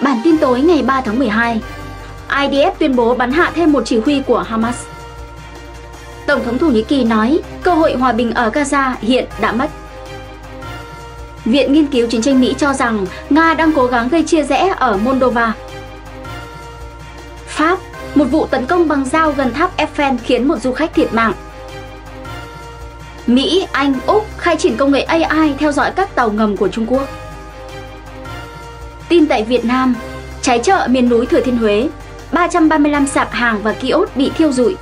Bản tin tối ngày 3 tháng 12 IDF tuyên bố bắn hạ thêm một chỉ huy của Hamas Tổng thống Thổ Nhĩ Kỳ nói cơ hội hòa bình ở Gaza hiện đã mất Viện Nghiên cứu Chiến tranh Mỹ cho rằng Nga đang cố gắng gây chia rẽ ở Moldova Pháp, một vụ tấn công bằng dao gần tháp Eiffel khiến một du khách thiệt mạng Mỹ, Anh, Úc khai triển công nghệ AI theo dõi các tàu ngầm của Trung Quốc Tin tại Việt Nam, cháy chợ miền núi Thừa Thiên Huế, 335 sạp hàng và kiosk bị thiêu rụi.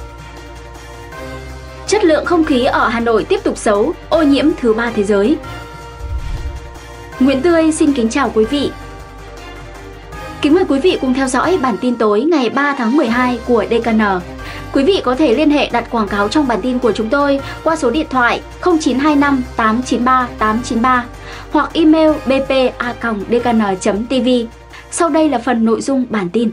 Chất lượng không khí ở Hà Nội tiếp tục xấu, ô nhiễm thứ ba thế giới. Nguyễn Tươi xin kính chào quý vị. Kính mời quý vị cùng theo dõi bản tin tối ngày 3 tháng 12 của DKN. Quý vị có thể liên hệ đặt quảng cáo trong bản tin của chúng tôi qua số điện thoại 0925 893 893 hoặc email bpa.dkn.tv. Sau đây là phần nội dung bản tin.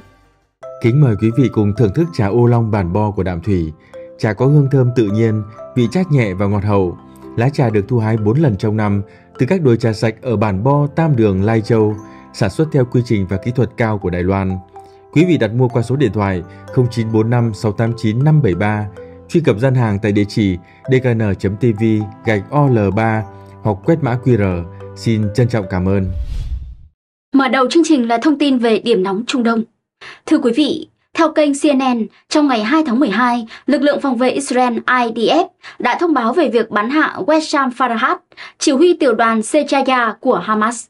Kính mời quý vị cùng thưởng thức trà ô long bản bo của Đạm Thủy. Trà có hương thơm tự nhiên, vị chát nhẹ và ngọt hậu. Lá trà được thu hái 4 lần trong năm từ các đồi trà sạch ở bản Bo, Tam Đường, Lai Châu, sản xuất theo quy trình và kỹ thuật cao của Đài Loan. Quý vị đặt mua qua số điện thoại 0945 689 573, truy cập gian hàng tại địa chỉ dkn.tv gạch OL3 hoặc quét mã QR Xin trân trọng cảm ơn. Mở đầu chương trình là thông tin về điểm nóng Trung Đông. Thưa quý vị, theo kênh CNN, trong ngày 2 tháng 12, lực lượng phòng vệ Israel IDF đã thông báo về việc bắn hạ wesham Farahat, chỉ huy tiểu đoàn Sejaya của Hamas.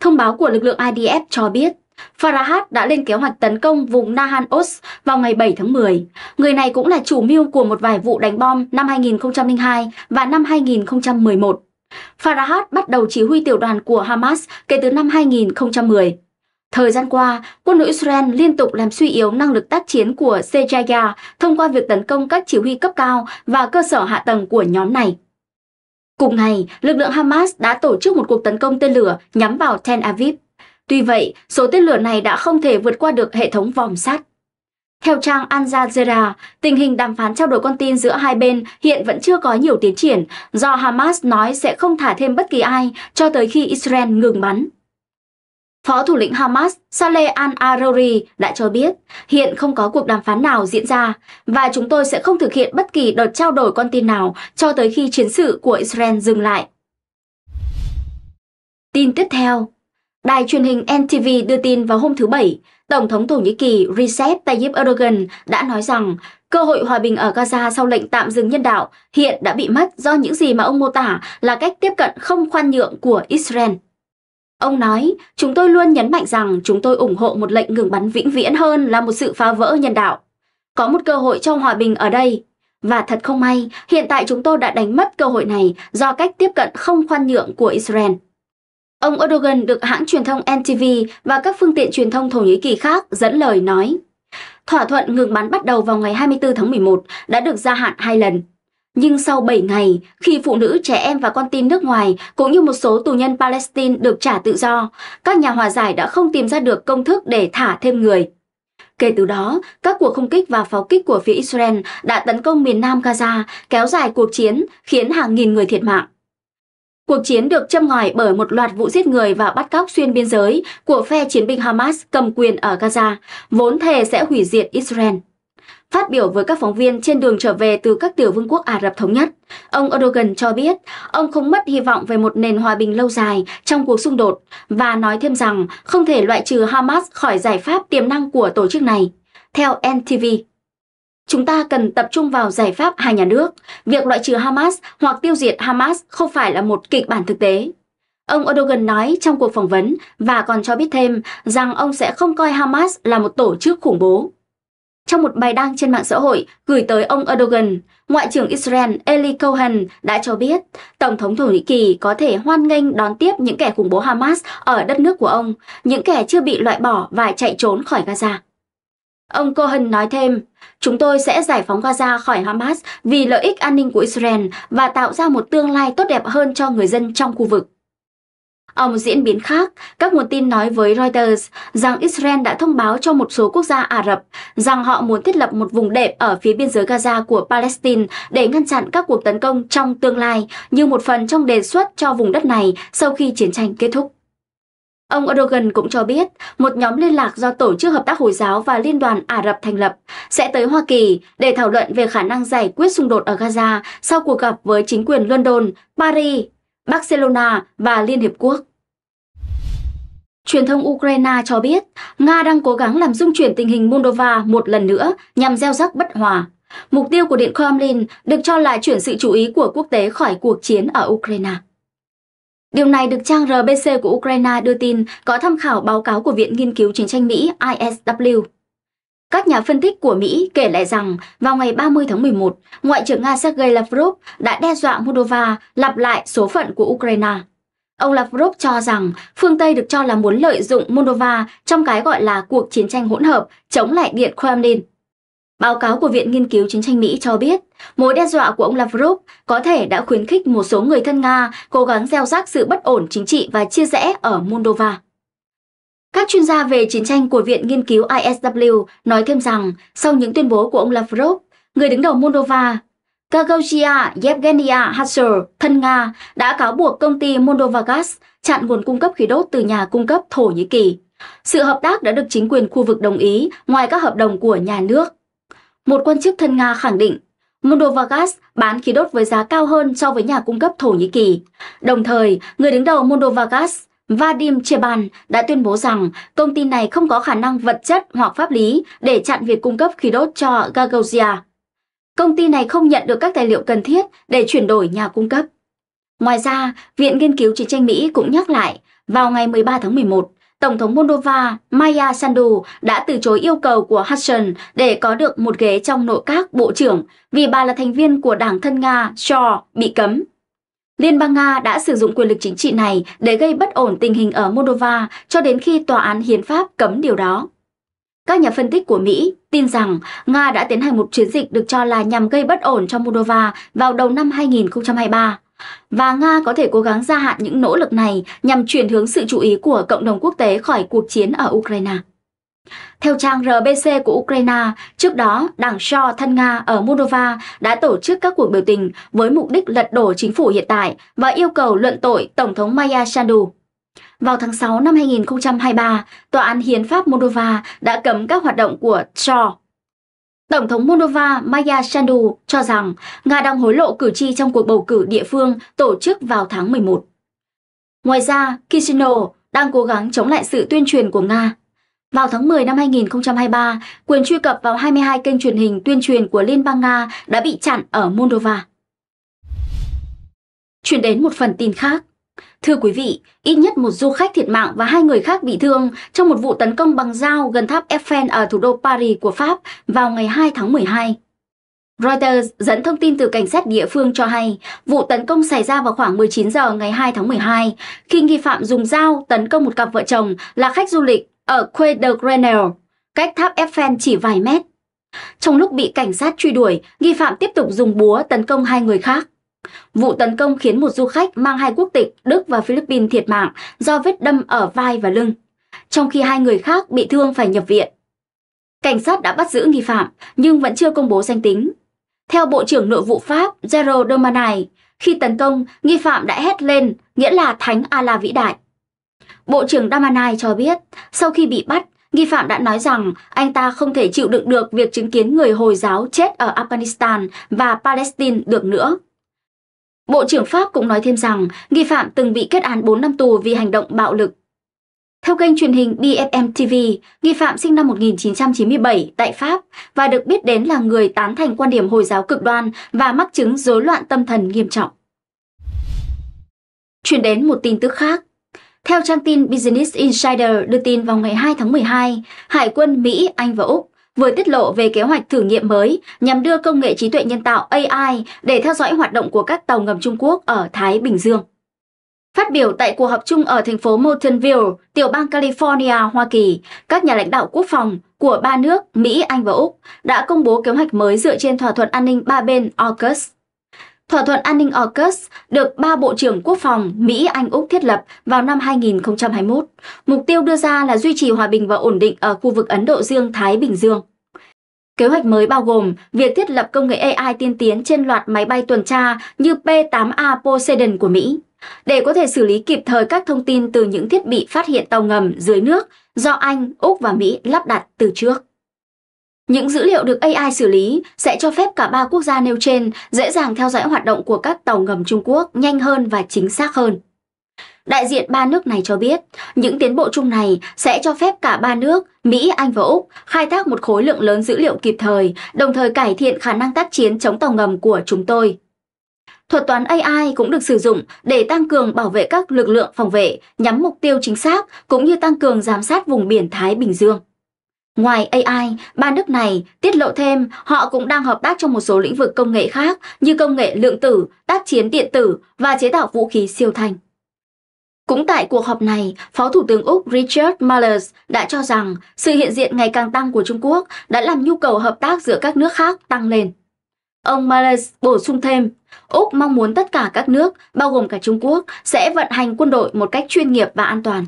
Thông báo của lực lượng IDF cho biết, Farahat đã lên kế hoạch tấn công vùng Nahan Oz vào ngày 7 tháng 10. Người này cũng là chủ mưu của một vài vụ đánh bom năm 2002 và năm 2011. Farah bắt đầu chỉ huy tiểu đoàn của Hamas kể từ năm 2010. Thời gian qua, quân đội Israel liên tục làm suy yếu năng lực tác chiến của Sejaya thông qua việc tấn công các chỉ huy cấp cao và cơ sở hạ tầng của nhóm này. Cùng ngày, lực lượng Hamas đã tổ chức một cuộc tấn công tên lửa nhắm vào Tel Aviv. Tuy vậy, số tên lửa này đã không thể vượt qua được hệ thống vòm sắt. Theo trang Al Jazeera, tình hình đàm phán trao đổi con tin giữa hai bên hiện vẫn chưa có nhiều tiến triển do Hamas nói sẽ không thả thêm bất kỳ ai cho tới khi Israel ngừng bắn. Phó thủ lĩnh Hamas Saleh al-Aruri đã cho biết hiện không có cuộc đàm phán nào diễn ra và chúng tôi sẽ không thực hiện bất kỳ đợt trao đổi con tin nào cho tới khi chiến sự của Israel dừng lại. Tin tiếp theo Đài truyền hình NTV đưa tin vào hôm thứ Bảy, Tổng thống Thổ Nhĩ Kỳ Recep Tayyip Erdogan đã nói rằng cơ hội hòa bình ở Gaza sau lệnh tạm dừng nhân đạo hiện đã bị mất do những gì mà ông mô tả là cách tiếp cận không khoan nhượng của Israel. Ông nói, chúng tôi luôn nhấn mạnh rằng chúng tôi ủng hộ một lệnh ngừng bắn vĩnh viễn hơn là một sự phá vỡ nhân đạo. Có một cơ hội cho hòa bình ở đây. Và thật không may, hiện tại chúng tôi đã đánh mất cơ hội này do cách tiếp cận không khoan nhượng của Israel. Ông Erdogan được hãng truyền thông NTV và các phương tiện truyền thông Thổ Nhĩ Kỳ khác dẫn lời nói. Thỏa thuận ngừng bắn bắt đầu vào ngày 24 tháng 11 đã được gia hạn hai lần. Nhưng sau 7 ngày, khi phụ nữ, trẻ em và con tin nước ngoài cũng như một số tù nhân Palestine được trả tự do, các nhà hòa giải đã không tìm ra được công thức để thả thêm người. Kể từ đó, các cuộc không kích và pháo kích của phía Israel đã tấn công miền nam Gaza, kéo dài cuộc chiến, khiến hàng nghìn người thiệt mạng. Cuộc chiến được châm ngòi bởi một loạt vụ giết người và bắt cóc xuyên biên giới của phe chiến binh Hamas cầm quyền ở Gaza, vốn thề sẽ hủy diệt Israel. Phát biểu với các phóng viên trên đường trở về từ các tiểu vương quốc Ả Rập Thống Nhất, ông Erdogan cho biết ông không mất hy vọng về một nền hòa bình lâu dài trong cuộc xung đột và nói thêm rằng không thể loại trừ Hamas khỏi giải pháp tiềm năng của tổ chức này. Theo NTV, Chúng ta cần tập trung vào giải pháp hai nhà nước. Việc loại trừ Hamas hoặc tiêu diệt Hamas không phải là một kịch bản thực tế. Ông Erdogan nói trong cuộc phỏng vấn và còn cho biết thêm rằng ông sẽ không coi Hamas là một tổ chức khủng bố. Trong một bài đăng trên mạng xã hội gửi tới ông Erdogan, Ngoại trưởng Israel Eli Cohen đã cho biết Tổng thống Thổ Nhĩ Kỳ có thể hoan nghênh đón tiếp những kẻ khủng bố Hamas ở đất nước của ông, những kẻ chưa bị loại bỏ và chạy trốn khỏi Gaza. Ông Cohen nói thêm, chúng tôi sẽ giải phóng Gaza khỏi Hamas vì lợi ích an ninh của Israel và tạo ra một tương lai tốt đẹp hơn cho người dân trong khu vực. Ở một diễn biến khác, các nguồn tin nói với Reuters rằng Israel đã thông báo cho một số quốc gia Ả Rập rằng họ muốn thiết lập một vùng đệm ở phía biên giới Gaza của Palestine để ngăn chặn các cuộc tấn công trong tương lai như một phần trong đề xuất cho vùng đất này sau khi chiến tranh kết thúc. Ông Erdogan cũng cho biết một nhóm liên lạc do Tổ chức Hợp tác Hồi giáo và Liên đoàn Ả Rập thành lập sẽ tới Hoa Kỳ để thảo luận về khả năng giải quyết xung đột ở Gaza sau cuộc gặp với chính quyền London, Paris, Barcelona và Liên Hiệp Quốc. Truyền thông Ukraine cho biết Nga đang cố gắng làm dung chuyển tình hình Moldova một lần nữa nhằm gieo rắc bất hòa. Mục tiêu của Điện Kremlin được cho là chuyển sự chú ý của quốc tế khỏi cuộc chiến ở Ukraine. Điều này được trang RBC của Ukraine đưa tin có tham khảo báo cáo của Viện Nghiên cứu Chiến tranh Mỹ ISW. Các nhà phân tích của Mỹ kể lại rằng vào ngày 30 tháng 11, Ngoại trưởng Nga Sergei Lavrov đã đe dọa Moldova lặp lại số phận của Ukraine. Ông Lavrov cho rằng phương Tây được cho là muốn lợi dụng Moldova trong cái gọi là cuộc chiến tranh hỗn hợp chống lại Điện Kremlin Báo cáo của Viện Nghiên cứu Chiến tranh Mỹ cho biết, mối đe dọa của ông Lavrov có thể đã khuyến khích một số người thân Nga cố gắng gieo rắc sự bất ổn chính trị và chia rẽ ở Moldova. Các chuyên gia về chiến tranh của Viện Nghiên cứu ISW nói thêm rằng, sau những tuyên bố của ông Lavrov, người đứng đầu Moldova, Kagozia Yevgenia Hatcher, thân Nga, đã cáo buộc công ty Moldova Gas chặn nguồn cung cấp khí đốt từ nhà cung cấp Thổ Nhĩ Kỳ. Sự hợp tác đã được chính quyền khu vực đồng ý ngoài các hợp đồng của nhà nước một quan chức thân Nga khẳng định gas bán khí đốt với giá cao hơn so với nhà cung cấp Thổ Nhĩ Kỳ. Đồng thời, người đứng đầu Moldovagaz Vadim Cheban đã tuyên bố rằng công ty này không có khả năng vật chất hoặc pháp lý để chặn việc cung cấp khí đốt cho Gagauzia. Công ty này không nhận được các tài liệu cần thiết để chuyển đổi nhà cung cấp. Ngoài ra, Viện Nghiên cứu Chiến tranh Mỹ cũng nhắc lại, vào ngày 13 tháng 11, Tổng thống Moldova Maya Sandu đã từ chối yêu cầu của Hudson để có được một ghế trong nội các bộ trưởng vì bà là thành viên của đảng thân Nga Shaw bị cấm. Liên bang Nga đã sử dụng quyền lực chính trị này để gây bất ổn tình hình ở Moldova cho đến khi tòa án hiến pháp cấm điều đó. Các nhà phân tích của Mỹ tin rằng Nga đã tiến hành một chiến dịch được cho là nhằm gây bất ổn cho Moldova vào đầu năm 2023. Và Nga có thể cố gắng gia hạn những nỗ lực này nhằm chuyển hướng sự chú ý của cộng đồng quốc tế khỏi cuộc chiến ở Ukraine. Theo trang RBC của Ukraine, trước đó, Đảng Shaw thân Nga ở Moldova đã tổ chức các cuộc biểu tình với mục đích lật đổ chính phủ hiện tại và yêu cầu luận tội Tổng thống Maya Sandu. Vào tháng 6 năm 2023, Tòa án Hiến pháp Moldova đã cấm các hoạt động của Shaw Tổng thống Moldova Maya Sandu cho rằng Nga đang hối lộ cử tri trong cuộc bầu cử địa phương tổ chức vào tháng 11. Ngoài ra, Kisino đang cố gắng chống lại sự tuyên truyền của Nga. Vào tháng 10 năm 2023, quyền truy cập vào 22 kênh truyền hình tuyên truyền của Liên bang Nga đã bị chặn ở Moldova. Chuyển đến một phần tin khác. Thưa quý vị, ít nhất một du khách thiệt mạng và hai người khác bị thương trong một vụ tấn công bằng dao gần tháp Eiffel ở thủ đô Paris của Pháp vào ngày 2 tháng 12. Reuters dẫn thông tin từ cảnh sát địa phương cho hay, vụ tấn công xảy ra vào khoảng 19 giờ ngày 2 tháng 12, khi nghi phạm dùng dao tấn công một cặp vợ chồng là khách du lịch ở Quai de Grenelle, cách tháp Eiffel chỉ vài mét. Trong lúc bị cảnh sát truy đuổi, nghi phạm tiếp tục dùng búa tấn công hai người khác. Vụ tấn công khiến một du khách mang hai quốc tịch Đức và Philippines thiệt mạng do vết đâm ở vai và lưng, trong khi hai người khác bị thương phải nhập viện. Cảnh sát đã bắt giữ nghi phạm nhưng vẫn chưa công bố danh tính. Theo Bộ trưởng Nội vụ Pháp Gerald Dermanay, khi tấn công, nghi phạm đã hét lên, nghĩa là Thánh a vĩ đại. Bộ trưởng Dermanay cho biết, sau khi bị bắt, nghi phạm đã nói rằng anh ta không thể chịu đựng được việc chứng kiến người Hồi giáo chết ở Afghanistan và Palestine được nữa. Bộ trưởng Pháp cũng nói thêm rằng nghi phạm từng bị kết án 4 năm tù vì hành động bạo lực. Theo kênh truyền hình BFM TV, nghi phạm sinh năm 1997 tại Pháp và được biết đến là người tán thành quan điểm Hồi giáo cực đoan và mắc chứng rối loạn tâm thần nghiêm trọng. Chuyển đến một tin tức khác. Theo trang tin Business Insider đưa tin vào ngày 2 tháng 12, Hải quân Mỹ, Anh và Úc vừa tiết lộ về kế hoạch thử nghiệm mới nhằm đưa công nghệ trí tuệ nhân tạo AI để theo dõi hoạt động của các tàu ngầm Trung Quốc ở Thái Bình Dương. Phát biểu tại cuộc họp chung ở thành phố Mountainville, tiểu bang California, Hoa Kỳ, các nhà lãnh đạo quốc phòng của ba nước Mỹ, Anh và Úc đã công bố kế hoạch mới dựa trên thỏa thuận an ninh ba bên AUKUS. Thỏa thuận an ninh AUKUS được ba bộ trưởng quốc phòng Mỹ, Anh, Úc thiết lập vào năm 2021. Mục tiêu đưa ra là duy trì hòa bình và ổn định ở khu vực Ấn Độ Dương-Thái Bình Dương. Kế hoạch mới bao gồm việc thiết lập công nghệ AI tiên tiến trên loạt máy bay tuần tra như P-8A Poseidon của Mỹ, để có thể xử lý kịp thời các thông tin từ những thiết bị phát hiện tàu ngầm dưới nước do Anh, Úc và Mỹ lắp đặt từ trước. Những dữ liệu được AI xử lý sẽ cho phép cả ba quốc gia nêu trên dễ dàng theo dõi hoạt động của các tàu ngầm Trung Quốc nhanh hơn và chính xác hơn. Đại diện ba nước này cho biết, những tiến bộ chung này sẽ cho phép cả ba nước, Mỹ, Anh và Úc, khai thác một khối lượng lớn dữ liệu kịp thời, đồng thời cải thiện khả năng tác chiến chống tàu ngầm của chúng tôi. Thuật toán AI cũng được sử dụng để tăng cường bảo vệ các lực lượng phòng vệ nhắm mục tiêu chính xác cũng như tăng cường giám sát vùng biển Thái Bình Dương. Ngoài AI, ba nước này tiết lộ thêm họ cũng đang hợp tác trong một số lĩnh vực công nghệ khác như công nghệ lượng tử, tác chiến điện tử và chế tạo vũ khí siêu thanh. Cũng tại cuộc họp này, Phó Thủ tướng Úc Richard Mallers đã cho rằng sự hiện diện ngày càng tăng của Trung Quốc đã làm nhu cầu hợp tác giữa các nước khác tăng lên. Ông Mallers bổ sung thêm, Úc mong muốn tất cả các nước, bao gồm cả Trung Quốc, sẽ vận hành quân đội một cách chuyên nghiệp và an toàn.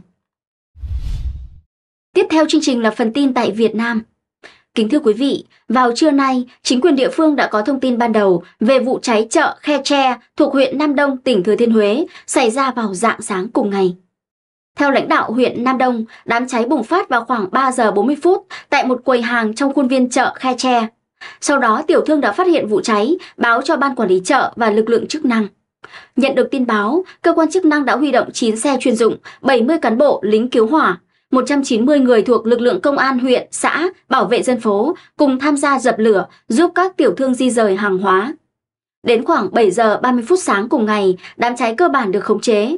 Tiếp theo chương trình là phần tin tại Việt Nam. Kính thưa quý vị, vào trưa nay, chính quyền địa phương đã có thông tin ban đầu về vụ cháy chợ Khe Tre thuộc huyện Nam Đông, tỉnh Thừa Thiên Huế xảy ra vào dạng sáng cùng ngày. Theo lãnh đạo huyện Nam Đông, đám cháy bùng phát vào khoảng 3 giờ 40 phút tại một quầy hàng trong khuôn viên chợ Khe Tre. Sau đó, tiểu thương đã phát hiện vụ cháy, báo cho ban quản lý chợ và lực lượng chức năng. Nhận được tin báo, cơ quan chức năng đã huy động 9 xe chuyên dụng, 70 cán bộ lính cứu hỏa, 190 người thuộc lực lượng công an huyện, xã, bảo vệ dân phố cùng tham gia dập lửa giúp các tiểu thương di rời hàng hóa. Đến khoảng 7 giờ 30 phút sáng cùng ngày, đám cháy cơ bản được khống chế.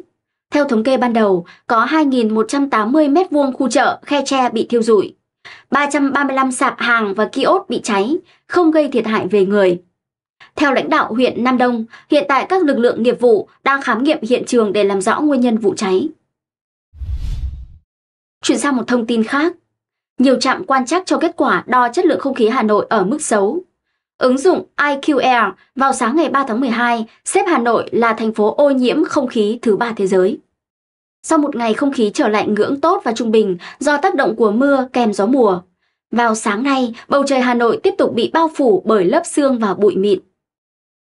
Theo thống kê ban đầu, có 2.180 m2 khu chợ, khe tre bị thiêu rụi. 335 sạp hàng và kiosk bị cháy, không gây thiệt hại về người. Theo lãnh đạo huyện Nam Đông, hiện tại các lực lượng nghiệp vụ đang khám nghiệm hiện trường để làm rõ nguyên nhân vụ cháy. Chuyển sang một thông tin khác. Nhiều trạm quan trắc cho kết quả đo chất lượng không khí Hà Nội ở mức xấu. Ứng dụng IQR vào sáng ngày 3 tháng 12 xếp Hà Nội là thành phố ô nhiễm không khí thứ ba thế giới. Sau một ngày không khí trở lại ngưỡng tốt và trung bình do tác động của mưa kèm gió mùa, vào sáng nay, bầu trời Hà Nội tiếp tục bị bao phủ bởi lớp sương và bụi mịn.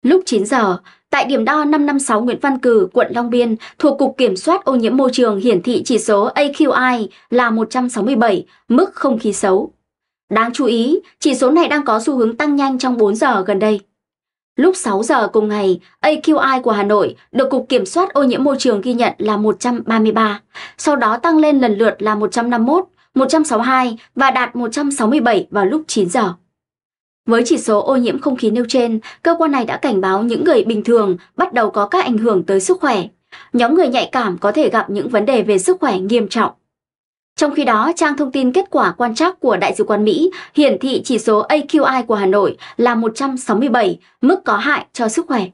Lúc 9 giờ, Tại điểm đo 556 Nguyễn Văn Cử, quận Long Biên, thuộc Cục Kiểm soát ô nhiễm môi trường hiển thị chỉ số AQI là 167, mức không khí xấu. Đáng chú ý, chỉ số này đang có xu hướng tăng nhanh trong 4 giờ gần đây. Lúc 6 giờ cùng ngày, AQI của Hà Nội được Cục Kiểm soát ô nhiễm môi trường ghi nhận là 133, sau đó tăng lên lần lượt là 151, 162 và đạt 167 vào lúc 9 giờ. Với chỉ số ô nhiễm không khí nêu trên, cơ quan này đã cảnh báo những người bình thường bắt đầu có các ảnh hưởng tới sức khỏe. Nhóm người nhạy cảm có thể gặp những vấn đề về sức khỏe nghiêm trọng. Trong khi đó, trang thông tin kết quả quan trắc của Đại sứ quán Mỹ hiển thị chỉ số AQI của Hà Nội là 167, mức có hại cho sức khỏe.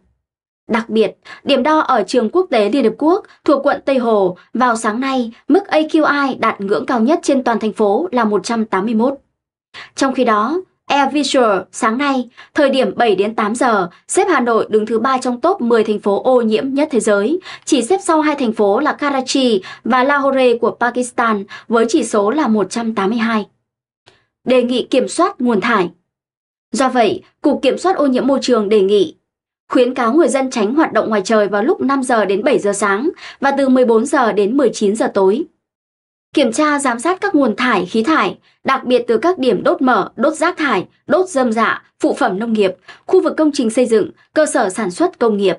Đặc biệt, điểm đo ở trường quốc tế Liên Hợp Quốc thuộc quận Tây Hồ vào sáng nay, mức AQI đạt ngưỡng cao nhất trên toàn thành phố là 181. Trong khi đó, Air Visual sáng nay, thời điểm 7 đến 8 giờ, xếp Hà Nội đứng thứ 3 trong top 10 thành phố ô nhiễm nhất thế giới, chỉ xếp sau hai thành phố là Karachi và Lahore của Pakistan với chỉ số là 182. Đề nghị kiểm soát nguồn thải Do vậy, Cục Kiểm soát ô nhiễm môi trường đề nghị khuyến cáo người dân tránh hoạt động ngoài trời vào lúc 5 giờ đến 7 giờ sáng và từ 14 giờ đến 19 giờ tối. Kiểm tra giám sát các nguồn thải, khí thải, đặc biệt từ các điểm đốt mở, đốt rác thải, đốt dơm dạ, phụ phẩm nông nghiệp, khu vực công trình xây dựng, cơ sở sản xuất công nghiệp.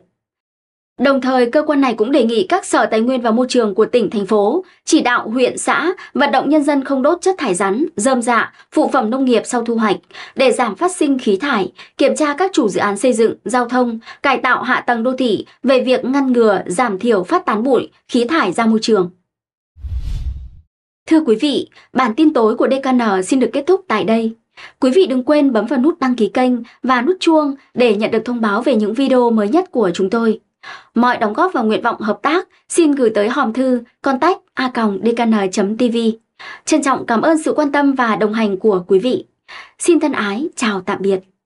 Đồng thời, cơ quan này cũng đề nghị các sở tài nguyên và môi trường của tỉnh, thành phố chỉ đạo huyện, xã vận động nhân dân không đốt chất thải rắn, dơm dạ, phụ phẩm nông nghiệp sau thu hoạch để giảm phát sinh khí thải, kiểm tra các chủ dự án xây dựng, giao thông, cải tạo hạ tầng đô thị về việc ngăn ngừa, giảm thiểu phát tán bụi, khí thải ra môi trường. Thưa quý vị, bản tin tối của DKN xin được kết thúc tại đây. Quý vị đừng quên bấm vào nút đăng ký kênh và nút chuông để nhận được thông báo về những video mới nhất của chúng tôi. Mọi đóng góp và nguyện vọng hợp tác xin gửi tới hòm thư contact a.dkn.tv. Trân trọng cảm ơn sự quan tâm và đồng hành của quý vị. Xin thân ái, chào tạm biệt.